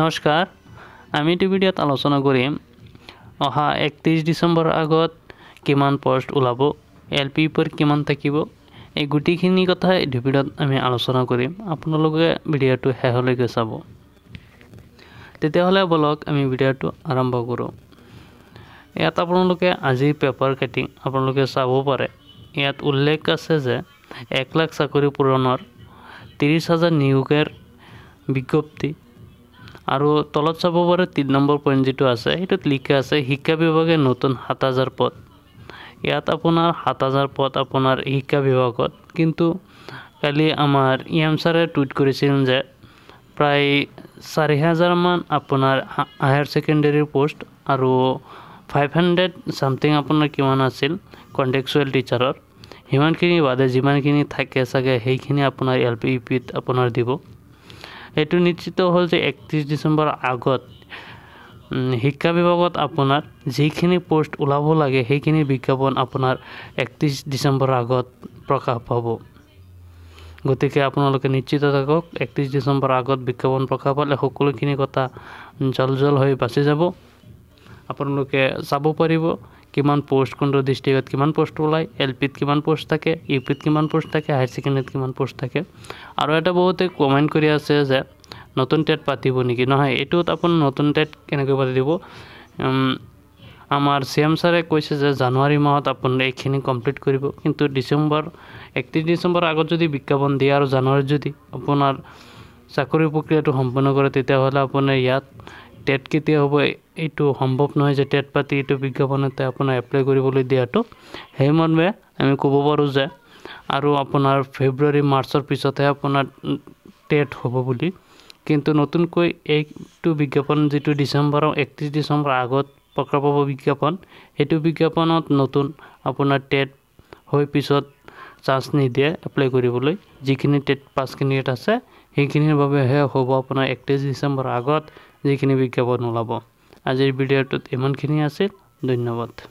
নমস্কাৰ আমি টি ভিডিঅ'ত আলোচনা কৰিম অহা একত্ৰিছ ডিচেম্বৰ আগত কিমান পষ্ট ওলাব এল পি পৰ কিমান থাকিব এই গোটেইখিনি কথা এই ভিডিঅ'ত আমি আলোচনা কৰিম আপোনালোকে ভিডিঅ'টো শেষলৈকে চাব তেতিয়াহ'লে বলক আমি ভিডিঅ'টো আৰম্ভ কৰোঁ ইয়াত আপোনালোকে আজিৰ পেপাৰ কাটিং আপোনালোকে চাব পাৰে ইয়াত উল্লেখ আছে যে এক লাখ চাকৰি পূৰণৰ ত্ৰিছ হাজাৰ নিয়োগৰ বিজ্ঞপ্তি আৰু তলত চাব পাৰে তিনি নম্বৰ পইণ্ট যিটো আছে সেইটোত লিখা আছে শিক্ষা বিভাগে নতুন সাত হাজাৰ পদ ইয়াত আপোনাৰ সাত হাজাৰ পদ আপোনাৰ শিক্ষা বিভাগত কিন্তু কালি আমাৰ ই এম ছাৰে টুইট কৰিছিল যে প্ৰায় চাৰি হাজাৰমান আপোনাৰ হায়াৰ ছেকেণ্ডেৰীৰ প'ষ্ট আৰু ফাইভ হাণ্ড্ৰেড ছামথিং আপোনাৰ কিমান আছিল কণ্টেকচুৱেল টিচাৰৰ সিমানখিনি বাদে যিমানখিনি থাকে চাগে সেইখিনি আপোনাৰ এল পি ইউ পিত আপোনাৰ দিব এইটো নিশ্চিত হ'ল যে একত্ৰিছ ডিচেম্বৰৰ আগত শিক্ষা বিভাগত আপোনাৰ যিখিনি পষ্ট ওলাব লাগে সেইখিনি বিজ্ঞাপন আপোনাৰ একত্ৰিছ ডিচেম্বৰ আগত প্ৰকাশ পাব গতিকে আপোনালোকে নিশ্চিত থাকক একত্ৰিছ ডিচেম্বৰ আগত বিজ্ঞাপন প্ৰকাশ পালে সকলোখিনি কথা জল জল হৈ বাচি যাব আপোনালোকে চাব পাৰিব কিমান পোষ্ট কোনটো ডিষ্ট্ৰিক্টত কিমান পোষ্ট ওলায় এল পিত কিমান পোষ্ট থাকে ইউ পিত কিমান পোষ্ট থাকে হায়াৰ ছেকেণ্ডেৰীত কিমান পোষ্ট থাকে আৰু এটা বহুতে কমেণ্ট কৰি আছে যে নতুন টেট পাতিব নেকি নহয় এইটোত আপুনি নতুন টেট কেনেকৈ পাতি দিব আমাৰ চি এম ছাৰে কৈছে যে জানুৱাৰী মাহত আপুনি এইখিনি কমপ্লিট কৰিব কিন্তু ডিচেম্বৰ একত্ৰিছ ডিচেম্বৰ আগত যদি বিজ্ঞাপন দিয়ে আৰু জানুৱাৰীত যদি আপোনাৰ চাকৰি প্ৰক্ৰিয়াটো সম্পূৰ্ণ কৰে তেতিয়াহ'লে আপুনি ইয়াত টেট কেতিয়া হ'ব এইটো সম্ভৱ নহয় যে টেট পাতি এইটো বিজ্ঞাপনতে আপোনাৰ এপ্লাই কৰিবলৈ দিয়াটো সেইমৰ্মে আমি ক'ব পাৰোঁ যে আৰু আপোনাৰ ফেব্ৰুৱাৰী মাৰ্চৰ পিছতহে আপোনাৰ টেট হ'ব বুলি কিন্তু নতুনকৈ এইটো বিজ্ঞাপন যিটো ডিচেম্বৰৰ একত্ৰিছ ডিচেম্বৰ আগত প্ৰকাশ পাব বিজ্ঞাপন সেইটো বিজ্ঞাপনত নতুন আপোনাৰ টেট হৈ পিছত চাঞ্চ নিদিয়ে এপ্লাই কৰিবলৈ যিখিনি টেট পাছ কেণ্ডিডেট আছে সেইখিনিৰ বাবেহে হ'ব আপোনাৰ একত্ৰিছ ডিচেম্বৰ আগত যিখিনি বিজ্ঞাপন ওলাব আজিৰ ভিডিঅ'টোত ইমানখিনি আছিল ধন্যবাদ